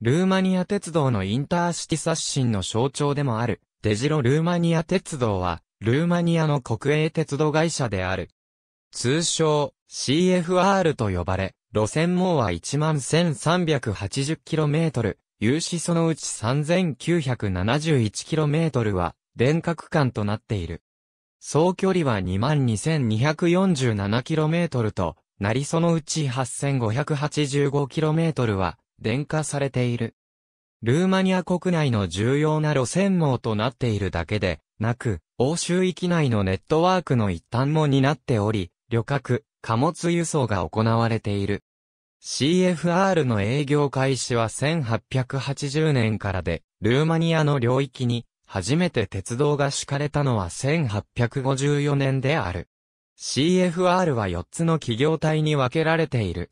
ルーマニア鉄道のインターシティ刷新の象徴でもある、デジロルーマニア鉄道は、ルーマニアの国営鉄道会社である。通称、CFR と呼ばれ、路線網は 11,380km、有志そのうち 3,971km は、電化間となっている。総距離は 22,247km と、なりそのうち 8,585km は、電化されている。ルーマニア国内の重要な路線網となっているだけで、なく、欧州域内のネットワークの一端も担っており、旅客、貨物輸送が行われている。CFR の営業開始は1880年からで、ルーマニアの領域に初めて鉄道が敷かれたのは1854年である。CFR は4つの企業体に分けられている。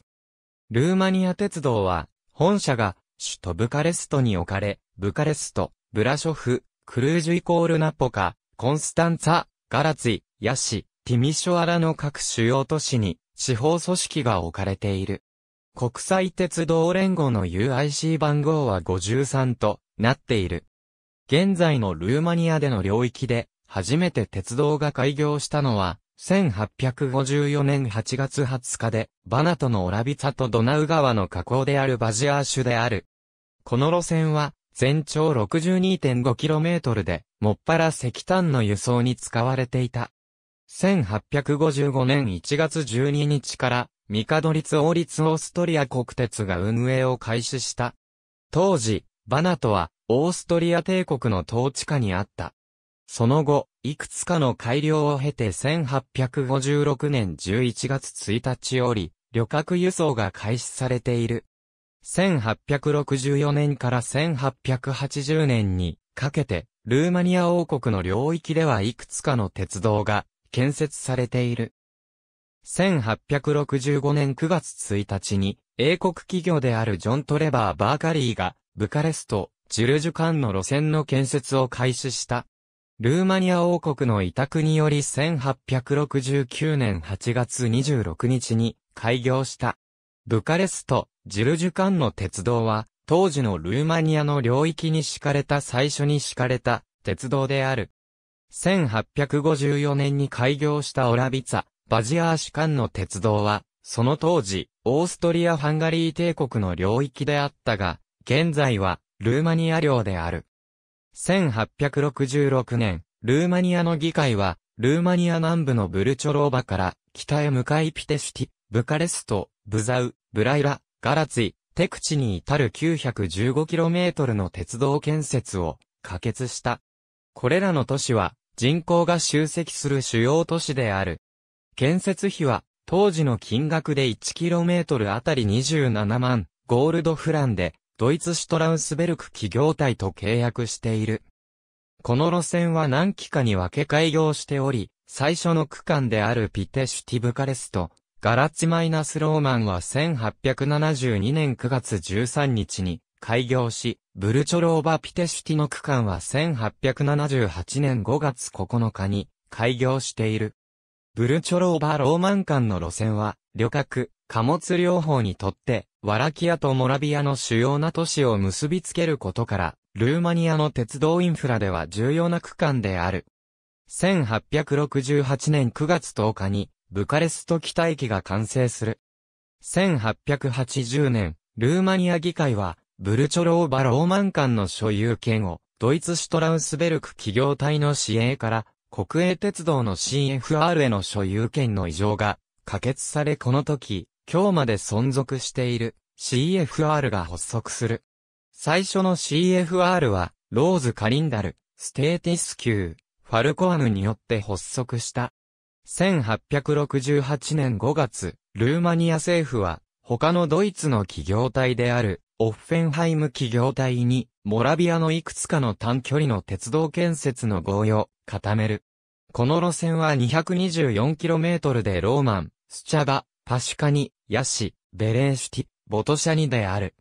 ルーマニア鉄道は本社が首都ブカレストに置かれ、ブカレスト、ブラショフ、クルージュイコールナポカ、コンスタンツァ、ガラツィ、ヤシ、ティミショアラの各主要都市に地方組織が置かれている。国際鉄道連合の UIC 番号は53となっている。現在のルーマニアでの領域で初めて鉄道が開業したのは1854年8月20日で、バナトのオラビツァとドナウ川の河口であるバジアーシュである。この路線は、全長 62.5km で、もっぱら石炭の輸送に使われていた。1855年1月12日から、ミカドリツ王立オーストリア国鉄が運営を開始した。当時、バナトは、オーストリア帝国の統治下にあった。その後、いくつかの改良を経て1856年11月1日より、旅客輸送が開始されている。1864年から1880年にかけて、ルーマニア王国の領域ではいくつかの鉄道が建設されている。1865年9月1日に、英国企業であるジョン・トレバー・バーカリーが、ブカレスト、ジュルジュ間の路線の建設を開始した。ルーマニア王国の委託により1869年8月26日に開業した。ブカレスト、ジルジュ間の鉄道は、当時のルーマニアの領域に敷かれた最初に敷かれた鉄道である。1854年に開業したオラビツァ、バジアーシュンの鉄道は、その当時、オーストリア・ハンガリー帝国の領域であったが、現在は、ルーマニア領である。1866年、ルーマニアの議会は、ルーマニア南部のブルチョローバから北へ向かいピテシティ、ブカレスト、ブザウ、ブライラ、ガラツィ、テクチに至る 915km の鉄道建設を可決した。これらの都市は人口が集積する主要都市である。建設費は当時の金額で 1km あたり27万ゴールドフランでドイツシュトラウスベルク企業体と契約している。この路線は何期かに分け開業しており、最初の区間であるピテシュティブカレスト、ガラッチマイナスローマンは1872年9月13日に開業し、ブルチョローバ・ピテシュティの区間は1878年5月9日に開業している。ブルチョローバ・ローマン間の路線は、旅客、貨物両方にとってワラキアとモラビアの主要な都市を結びつけることから、ルーマニアの鉄道インフラでは重要な区間である。1868年9月10日に、ブカレスト北駅が完成する。1880年、ルーマニア議会は、ブルチョローバローマン間の所有権を、ドイツシュトラウスベルク企業体の支援から、国営鉄道の CFR への所有権の異常が、可決されこの時、今日まで存続している。CFR が発足する。最初の CFR は、ローズ・カリンダル、ステーティス級、ファルコアヌによって発足した。1868年5月、ルーマニア政府は、他のドイツの企業体である、オッフェンハイム企業体に、モラビアのいくつかの短距離の鉄道建設の合意を固める。この路線は 224km でローマン、スチャバ、パシュカニ、ヤシ、ベレーシュティ、ボトシャニである。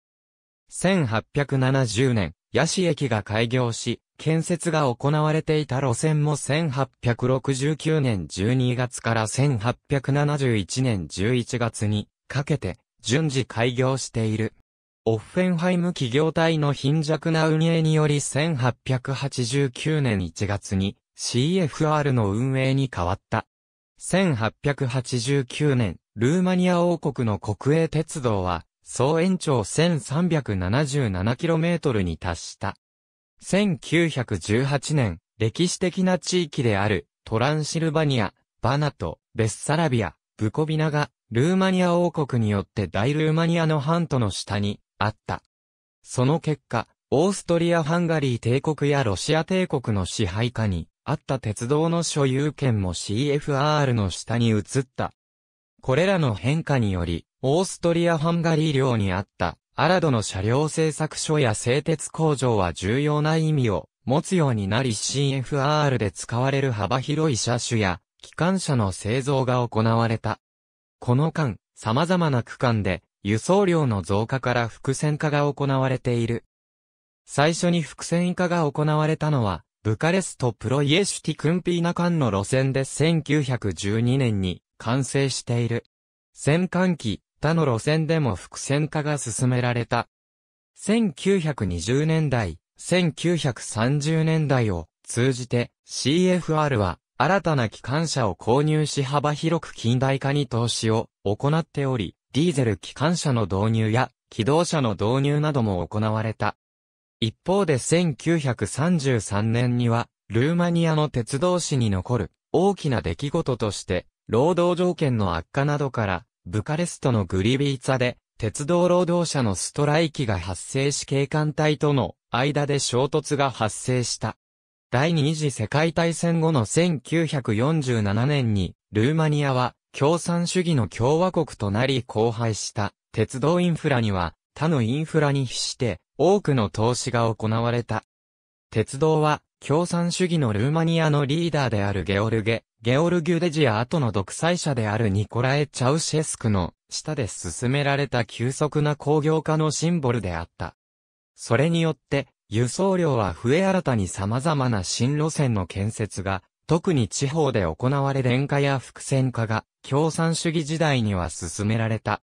1870年、ヤシ駅が開業し、建設が行われていた路線も1869年12月から1871年11月にかけて順次開業している。オッフェンハイム企業体の貧弱な運営により1889年1月に CFR の運営に変わった。1889年、ルーマニア王国の国営鉄道は総延長 1377km に達した。1918年、歴史的な地域であるトランシルバニア、バナト、ベッサラビア、ブコビナが、ルーマニア王国によって大ルーマニアの半島の下にあった。その結果、オーストリア・ハンガリー帝国やロシア帝国の支配下にあった鉄道の所有権も CFR の下に移った。これらの変化により、オーストリア・ハンガリー領にあったアラドの車両製作所や製鉄工場は重要な意味を持つようになり CFR で使われる幅広い車種や機関車の製造が行われた。この間、様々な区間で輸送量の増加から伏線化が行われている。最初に伏線化が行われたのは、ブカレストプロイエシュティクンピーナ間の路線で1912年に完成している。戦艦機、他の路線でも伏線化が進められた。1920年代、1930年代を通じて CFR は新たな機関車を購入し幅広く近代化に投資を行っており、ディーゼル機関車の導入や機動車の導入なども行われた。一方で1933年には、ルーマニアの鉄道史に残る大きな出来事として、労働条件の悪化などからブカレストのグリビーツァで、鉄道労働者のストライキが発生し警官隊との間で衝突が発生した。第二次世界大戦後の1947年に、ルーマニアは共産主義の共和国となり荒廃した鉄道インフラには他のインフラに比して多くの投資が行われた。鉄道は共産主義のルーマニアのリーダーであるゲオルゲ・ゲオルギュ・デジア後の独裁者であるニコラエ・チャウシェスクの下で進められた急速な工業化のシンボルであった。それによって、輸送量は増え新たに様々な新路線の建設が、特に地方で行われ電化や伏線化が共産主義時代には進められた。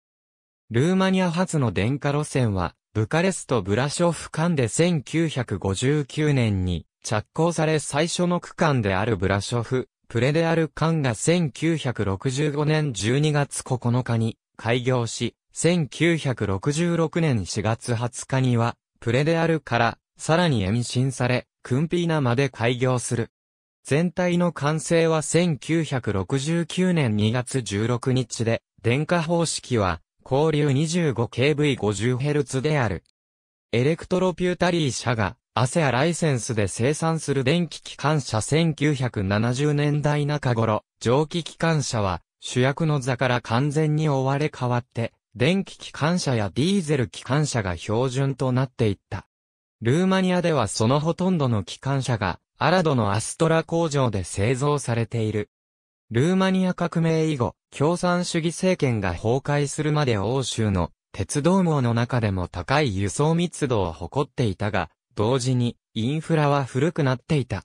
ルーマニア発の電化路線は、ブカレスト・ブラショフ間で1959年に着工され最初の区間であるブラショフ、プレデアル館が1965年12月9日に開業し、1966年4月20日には、プレデアルからさらに延伸され、クンピーナまで開業する。全体の完成は1969年2月16日で、電化方式は、交流 25kV50Hz である。エレクトロピュータリー社がアセアライセンスで生産する電気機関車1970年代中頃、蒸気機関車は主役の座から完全に追われ変わって、電気機関車やディーゼル機関車が標準となっていった。ルーマニアではそのほとんどの機関車が、アラドのアストラ工場で製造されている。ルーマニア革命以後、共産主義政権が崩壊するまで欧州の鉄道網の中でも高い輸送密度を誇っていたが、同時に、インフラは古くなっていた。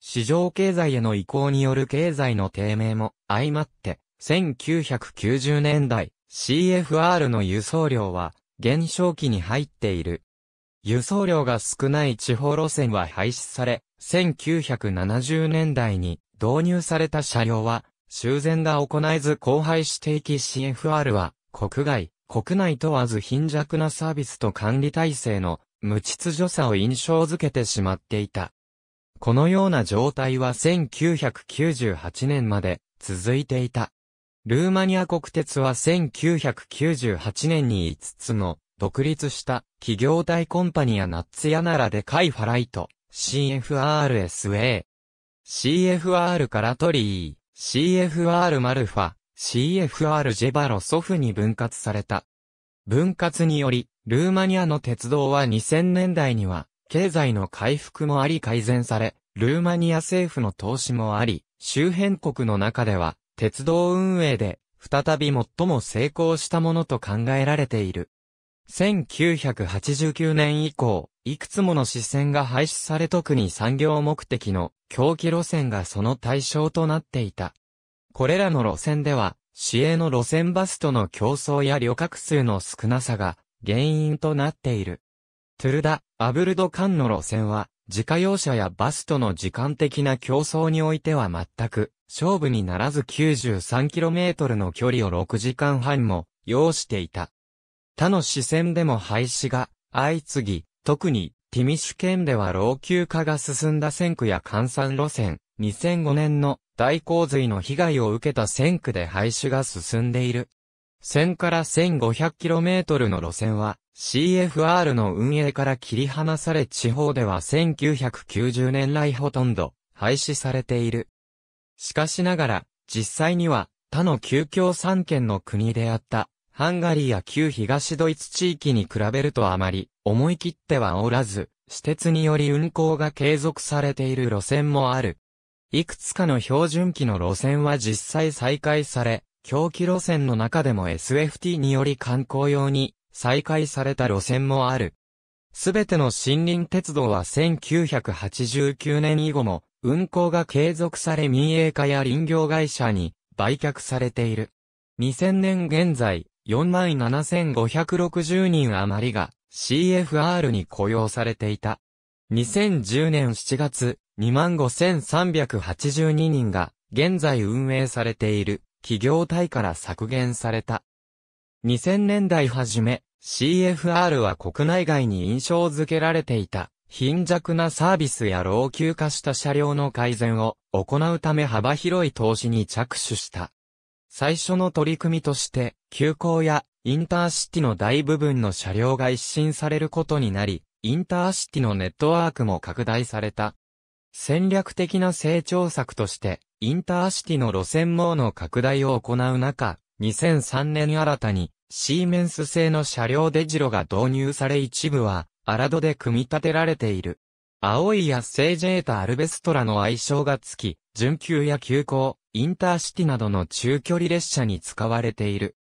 市場経済への移行による経済の低迷も相まって、1990年代、CFR の輸送量は減少期に入っている。輸送量が少ない地方路線は廃止され、1970年代に導入された車両は修繕が行えず荒廃していき CFR は国外、国内問わず貧弱なサービスと管理体制の無秩序さを印象づけてしまっていた。このような状態は1998年まで続いていた。ルーマニア国鉄は1998年に5つの独立した企業体コンパニアナッツヤナラでカイファライト、CFRSA、CFR カラトリー、CFR マルファ、CFR ジェバロソフに分割された。分割により、ルーマニアの鉄道は2000年代には、経済の回復もあり改善され、ルーマニア政府の投資もあり、周辺国の中では、鉄道運営で、再び最も成功したものと考えられている。1989年以降、いくつもの支線が廃止され特に産業目的の狂気路線がその対象となっていた。これらの路線では、市営の路線バスとの競争や旅客数の少なさが原因となっている。トゥルダ・アブルド間の路線は、自家用車やバスとの時間的な競争においては全く勝負にならず 93km の距離を6時間半も要していた。他の視線でも廃止が相次ぎ、特にティミシュ県では老朽化が進んだ線区や換算路線、2005年の大洪水の被害を受けた線区で廃止が進んでいる。1000から 1500km の路線は CFR の運営から切り離され地方では1990年来ほとんど廃止されている。しかしながら実際には他の旧共産圏の国であったハンガリーや旧東ドイツ地域に比べるとあまり思い切ってはおらず、私鉄により運行が継続されている路線もある。いくつかの標準機の路線は実際再開され、狂気路線の中でも SFT により観光用に再開された路線もある。すべての森林鉄道は1989年以後も運行が継続され民営化や林業会社に売却されている。2000年現在、47,560人余りが CFR に雇用されていた。2010年7月、25,382人が現在運営されている企業体から削減された。2000年代初め、CFR は国内外に印象づけられていた、貧弱なサービスや老朽化した車両の改善を行うため幅広い投資に着手した。最初の取り組みとして、急行やインターシティの大部分の車両が一新されることになり、インターシティのネットワークも拡大された。戦略的な成長策として、インターシティの路線網の拡大を行う中、2003年新たに、シーメンス製の車両デジロが導入され一部は、アラドで組み立てられている。青いやセージェータ・アルベストラの愛称がつき、準急や急行、インターシティなどの中距離列車に使われている。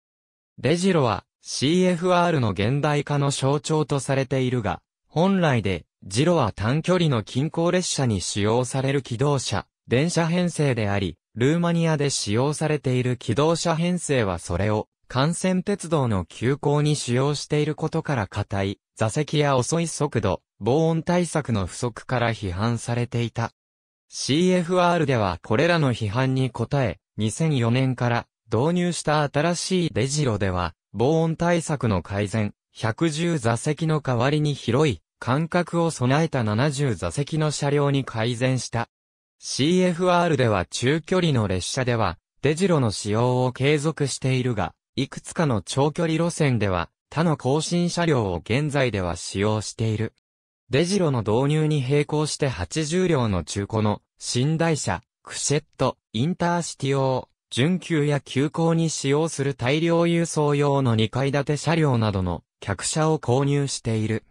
デジロは CFR の現代化の象徴とされているが、本来で、ジロは短距離の近郊列車に使用される機動車、電車編成であり、ルーマニアで使用されている機動車編成はそれを幹線鉄道の急行に使用していることから硬い、座席や遅い速度、防音対策の不足から批判されていた。CFR ではこれらの批判に応え、2004年から導入した新しいデジロでは、防音対策の改善、110座席の代わりに広い、間隔を備えた70座席の車両に改善した。CFR では中距離の列車では、デジロの使用を継続しているが、いくつかの長距離路線では、他の更新車両を現在では使用している。デジロの導入に並行して80両の中古の寝台車、クシェット、インターシティ用、準急や急行に使用する大量輸送用の2階建て車両などの客車を購入している。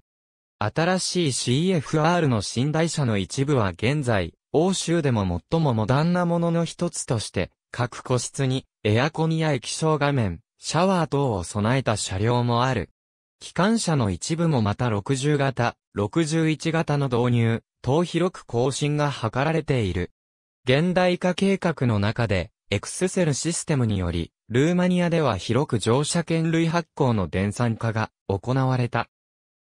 新しい CFR の寝台車の一部は現在、欧州でも最もモダンなものの一つとして、各個室にエアコンや液晶画面、シャワー等を備えた車両もある。機関車の一部もまた60型、61型の導入、等広く更新が図られている。現代化計画の中で、エクスセルシステムにより、ルーマニアでは広く乗車券類発行の電産化が行われた。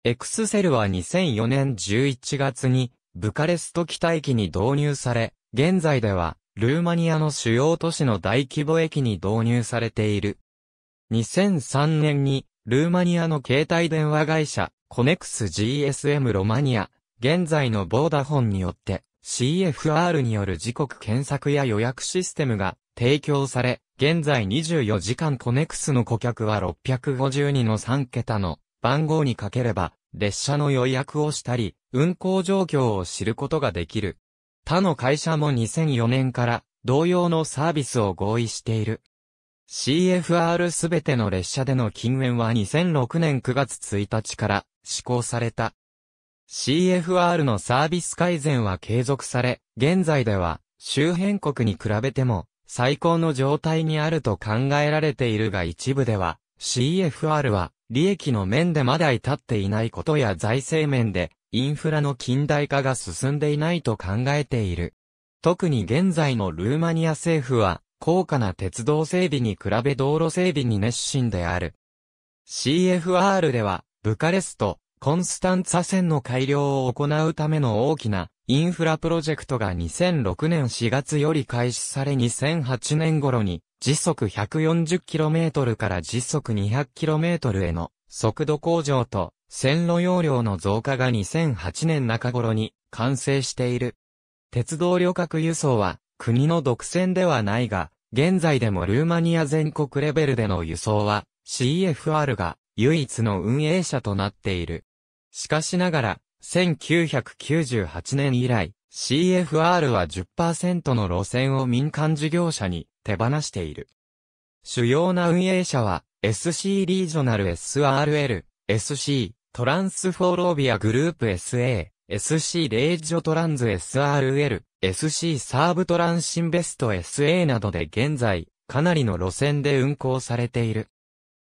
エクスセルは2004年11月にブカレスト北駅に導入され、現在では、ルーマニアの主要都市の大規模駅に導入されている。2003年に、ルーマニアの携帯電話会社、コネクス GSM ロマニア、現在のボーダフォンによって、CFR による時刻検索や予約システムが提供され、現在24時間コネクスの顧客は652の3桁の番号にかければ、列車の予約をしたり、運行状況を知ることができる。他の会社も2004年から同様のサービスを合意している。CFR すべての列車での禁煙は2006年9月1日から施行された。CFR のサービス改善は継続され、現在では周辺国に比べても最高の状態にあると考えられているが一部では CFR は利益の面でまだ至っていないことや財政面でインフラの近代化が進んでいないと考えている。特に現在のルーマニア政府は、高価な鉄道整備に比べ道路整備に熱心である。CFR では、ブカレスト、コンスタンツァ線の改良を行うための大きなインフラプロジェクトが2006年4月より開始され2008年頃に時速 140km から時速 200km への速度向上と線路容量の増加が2008年中頃に完成している。鉄道旅客輸送は国の独占ではないが、現在でもルーマニア全国レベルでの輸送は CFR が唯一の運営者となっている。しかしながら、1998年以来、CFR は10%の路線を民間事業者に手放している。主要な運営者は SC リージョナル SRL、SC、トランスフォーロービアグループ SA、SC レイジョトランズ SRL、SC サーブトランシンベスト SA などで現在、かなりの路線で運行されている。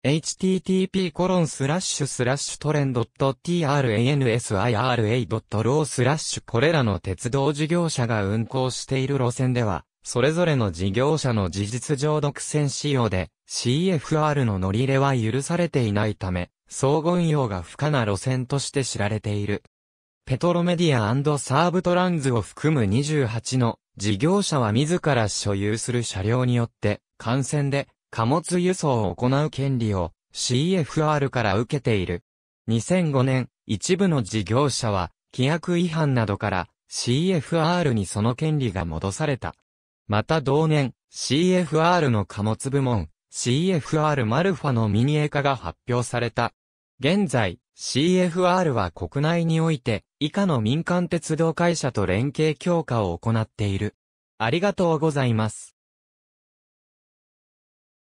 http コロンスラッシュスラッシュトレンドット transira.ro スラッシュこれらの鉄道事業者が運行している路線では、それぞれの事業者の事実上独占使用で、CFR の乗り入れは許されていないため、総運用が不可な路線として知られている。ペトロメディアサーブトランズを含む28の事業者は自ら所有する車両によって幹線で貨物輸送を行う権利を CFR から受けている。2005年、一部の事業者は規約違反などから CFR にその権利が戻された。また同年、CFR の貨物部門、CFR マルファの民営化が発表された。現在、CFR は国内において、以下の民間鉄道会社と連携強化を行っている。ありがとうございます。